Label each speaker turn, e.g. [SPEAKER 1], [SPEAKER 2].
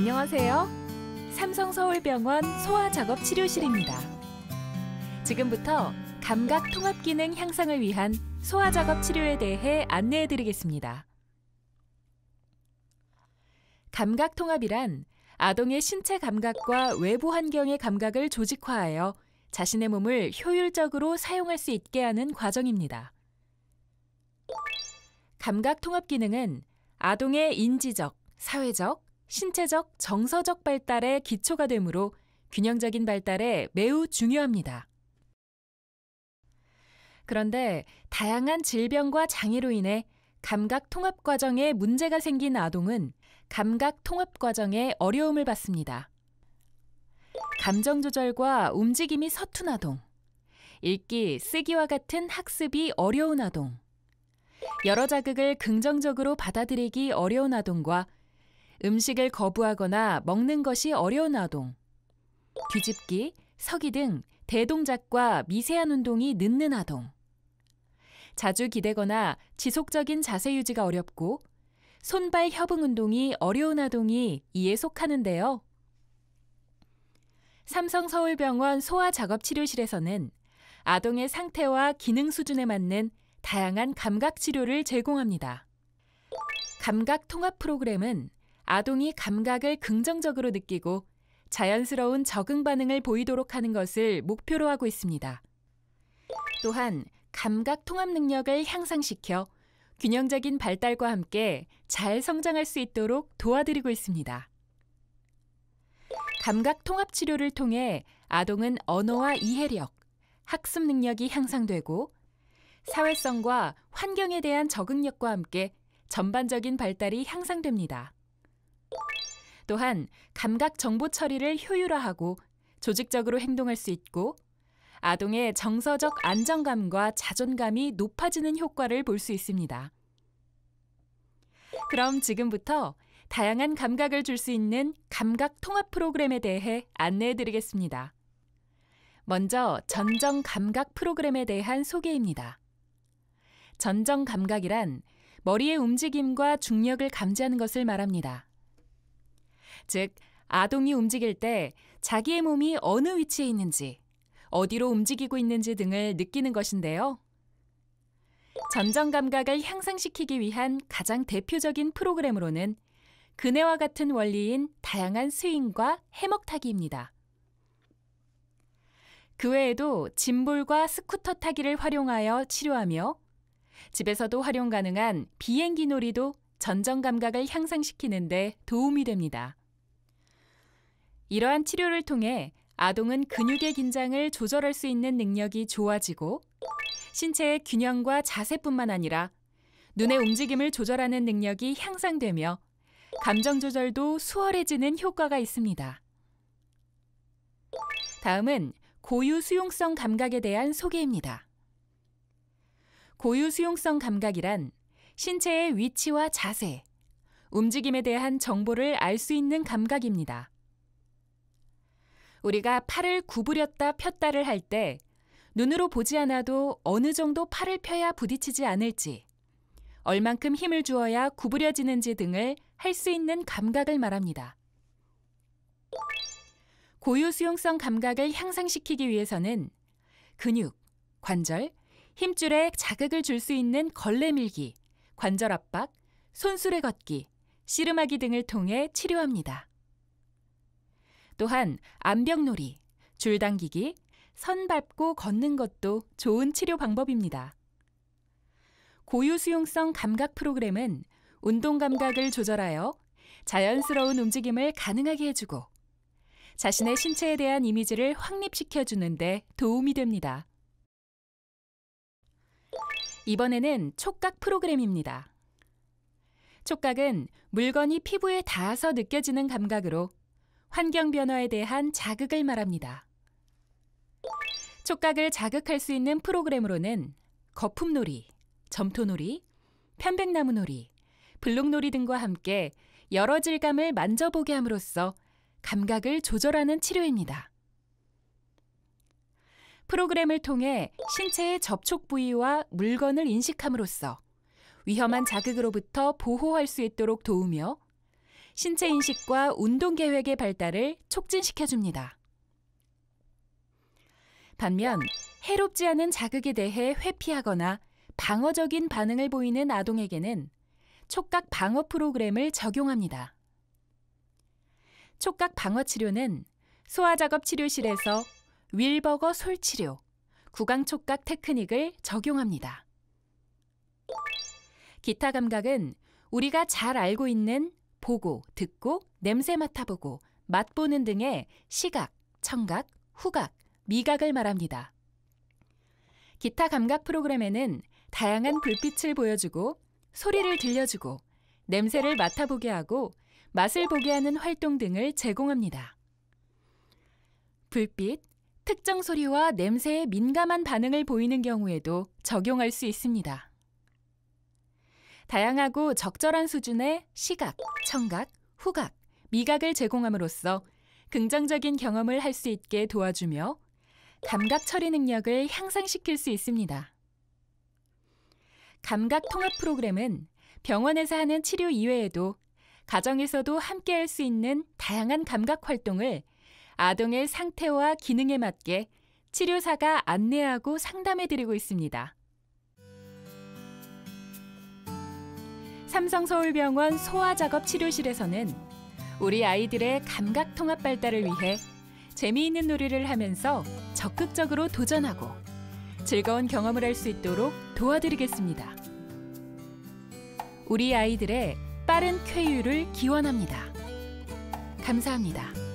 [SPEAKER 1] 안녕하세요. 삼성서울병원 소아작업치료실입니다. 지금부터 감각 통합 기능 향상을 위한 소아작업 치료에 대해 안내해 드리겠습니다. 감각 통합이란 아동의 신체 감각과 외부 환경의 감각을 조직화하여 자신의 몸을 효율적으로 사용할 수 있게 하는 과정입니다. 감각 통합 기능은 아동의 인지적, 사회적, 신체적, 정서적 발달의 기초가 되므로 균형적인 발달에 매우 중요합니다. 그런데 다양한 질병과 장애로 인해 감각 통합 과정에 문제가 생긴 아동은 감각 통합 과정에 어려움을 받습니다. 감정 조절과 움직임이 서툰 아동, 읽기, 쓰기와 같은 학습이 어려운 아동, 여러 자극을 긍정적으로 받아들이기 어려운 아동과 음식을 거부하거나 먹는 것이 어려운 아동, 뒤집기, 서기 등 대동작과 미세한 운동이 늦는 아동, 자주 기대거나 지속적인 자세 유지가 어렵고 손발 협응 운동이 어려운 아동이 이에 속하는데요. 삼성서울병원 소아작업치료실에서는 아동의 상태와 기능 수준에 맞는 다양한 감각 치료를 제공합니다. 감각 통합 프로그램은 아동이 감각을 긍정적으로 느끼고 자연스러운 적응 반응을 보이도록 하는 것을 목표로 하고 있습니다. 또한 감각 통합 능력을 향상시켜 균형적인 발달과 함께 잘 성장할 수 있도록 도와드리고 있습니다. 감각 통합 치료를 통해 아동은 언어와 이해력, 학습 능력이 향상되고 사회성과 환경에 대한 적응력과 함께 전반적인 발달이 향상됩니다. 또한 감각 정보 처리를 효율화하고 조직적으로 행동할 수 있고 아동의 정서적 안정감과 자존감이 높아지는 효과를 볼 수 있습니다. 그럼 지금부터 다양한 감각을 줄 수 있는 감각 통합 프로그램에 대해 안내해 드리겠습니다. 먼저 전정 감각 프로그램에 대한 소개입니다. 전정 감각이란 머리의 움직임과 중력을 감지하는 것을 말합니다. 즉, 아동이 움직일 때 자기의 몸이 어느 위치에 있는지, 어디로 움직이고 있는지 등을 느끼는 것인데요. 전정 감각을 향상시키기 위한 가장 대표적인 프로그램으로는 그네와 같은 원리인 다양한 스윙과 해먹타기입니다. 그 외에도 짐볼과 스쿠터 타기를 활용하여 치료하며 집에서도 활용 가능한 비행기 놀이도 전정 감각을 향상시키는데 도움이 됩니다. 이러한 치료를 통해 아동은 근육의 긴장을 조절할 수 있는 능력이 좋아지고 신체의 균형과 자세뿐만 아니라 눈의 움직임을 조절하는 능력이 향상되며 감정 조절도 수월해지는 효과가 있습니다. 다음은 고유 수용성 감각에 대한 소개입니다. 고유 수용성 감각이란 신체의 위치와 자세, 움직임에 대한 정보를 알 수 있는 감각입니다. 우리가 팔을 구부렸다 폈다를 할 때 눈으로 보지 않아도 어느 정도 팔을 펴야 부딪히지 않을지, 얼만큼 힘을 주어야 구부려지는지 등을 할 수 있는 감각을 말합니다. 고유 수용성 감각을 향상시키기 위해서는 근육, 관절, 힘줄에 자극을 줄 수 있는 걸레 밀기, 관절 압박, 손수레 걷기, 씨름하기 등을 통해 치료합니다. 또한 암벽놀이, 줄당기기, 선 밟고 걷는 것도 좋은 치료 방법입니다. 고유 수용성 감각 프로그램은 운동 감각을 조절하여 자연스러운 움직임을 가능하게 해주고 자신의 신체에 대한 이미지를 확립시켜 주는데 도움이 됩니다. 이번에는 촉각 프로그램입니다. 촉각은 물건이 피부에 닿아서 느껴지는 감각으로 환경 변화에 대한 자극을 말합니다. 촉각을 자극할 수 있는 프로그램으로는 거품놀이, 점토놀이, 편백나무놀이, 블록놀이 등과 함께 여러 질감을 만져보게 함으로써 감각을 조절하는 치료입니다. 프로그램을 통해 신체의 접촉 부위와 물건을 인식함으로써 위험한 자극으로부터 보호할 수 있도록 도우며 신체 인식과 운동 계획의 발달을 촉진시켜 줍니다. 반면 해롭지 않은 자극에 대해 회피하거나 방어적인 반응을 보이는 아동에게는 촉각 방어 프로그램을 적용합니다. 촉각 방어 치료는 소아작업 치료실에서 윌버거 솔치료, 구강촉각 테크닉을 적용합니다. 기타 감각은 우리가 잘 알고 있는 보고, 듣고, 냄새 맡아보고, 맛보는 등의 시각, 청각, 후각, 미각을 말합니다. 기타 감각 프로그램에는 다양한 불빛을 보여주고, 소리를 들려주고, 냄새를 맡아보게 하고, 맛을 보게 하는 활동 등을 제공합니다. 불빛, 특정 소리와 냄새에 민감한 반응을 보이는 경우에도 적용할 수 있습니다. 다양하고 적절한 수준의 시각, 청각, 후각, 미각을 제공함으로써 긍정적인 경험을 할 수 있게 도와주며 감각 처리 능력을 향상시킬 수 있습니다. 감각 통합 프로그램은 병원에서 하는 치료 이외에도 가정에서도 함께 할 수 있는 다양한 감각 활동을 아동의 상태와 기능에 맞게 치료사가 안내하고 상담해 드리고 있습니다. 삼성서울병원 소아작업 치료실에서는 우리 아이들의 감각 통합 발달을 위해 재미있는 놀이를 하면서 적극적으로 도전하고 즐거운 경험을 할 수 있도록 도와드리겠습니다. 우리 아이들의 빠른 쾌유를 기원합니다. 감사합니다.